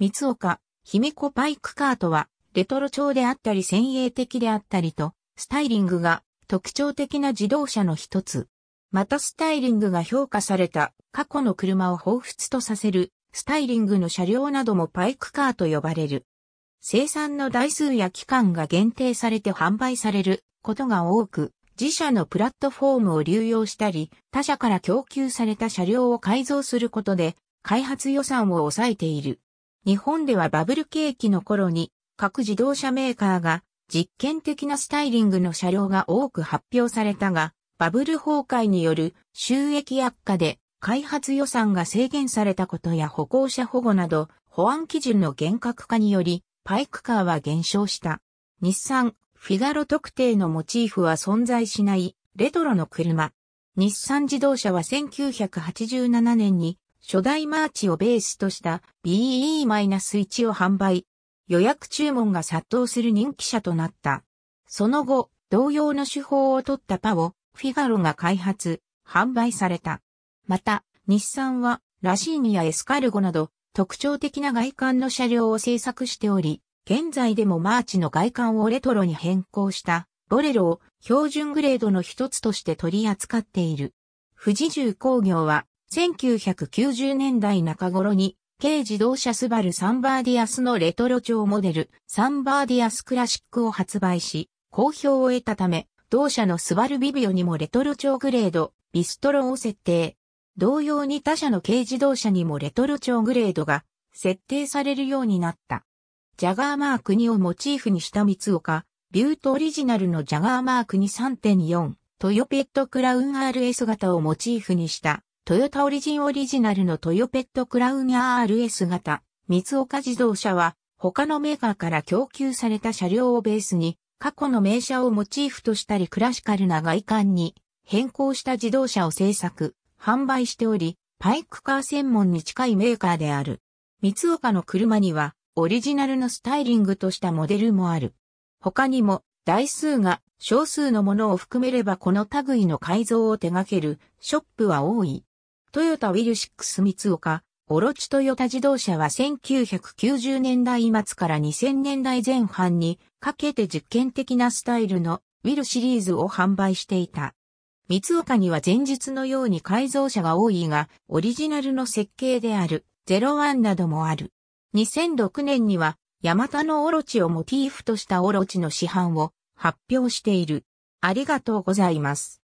三岡、姫子バイクカートは、レトロ調であったり先鋭的であったりと、スタイリングが特徴的な自動車の一つ。またスタイリングが評価された過去の車を彷彿とさせるスタイリングの車両などもバイクカーと呼ばれる。生産の台数や期間が限定されて販売されることが多く、自社のプラットフォームを流用したり、他社から供給された車両を改造することで、開発予算を抑えている。日本ではバブル景気の頃に各自動車メーカーが実験的なスタイリングの車両が多く発表されたが、バブル崩壊による収益悪化で開発予算が制限されたことや歩行者保護など保安基準の厳格化によりパイクカーは減少した。日産、フィガロ特定のモチーフは存在しないレトロの車。日産自動車は1987年に初代マーチをベースとした BE-1 を販売。予約注文が殺到する人気者となった。その後、同様の手法を取ったパをフィガロが開発、販売された。また、日産はラシーニやエスカルゴなど特徴的な外観の車両を製作しており、現在でもマーチの外観をレトロに変更したボレロを標準グレードの一つとして取り扱っている。富士重工業は1990年代中頃に、軽自動車スバルサンバーディアスのレトロ調モデル、サンバーディアスクラシックを発売し、好評を得たため、同社のスバルビビオにもレトロ調グレード、ビストロを設定。同様に他社の軽自動車にもレトロ調グレードが設定されるようになった。ジャガーマーク2をモチーフにした三岡、ビュートオリジナルのジャガーマーク2 3.4、トヨペットクラウン RS 型をモチーフにしたトヨタオリジンオリジナルのトヨペットクラウン RS 型、三岡自動車は、他のメーカーから供給された車両をベースに、過去の名車をモチーフとしたりクラシカルな外観に変更した自動車を製作、販売しており、パイクカー専門に近いメーカーである。三岡の車には、オリジナルのスタイリングとしたモデルもある。他にも、台数が少数のものを含めればこの類の改造を手掛けるショップは多い。トヨタウィルシックス三岡、オロチトヨタ自動車は1990年代末から2000年代前半にかけて実験的なスタイルのウィルシリーズを販売していた。三岡には前日のように改造車が多いが、オリジナルの設計である01などもある。2006年には、ヤマタのオロチをモチーフとしたオロチの市販を発表している。ありがとうございます。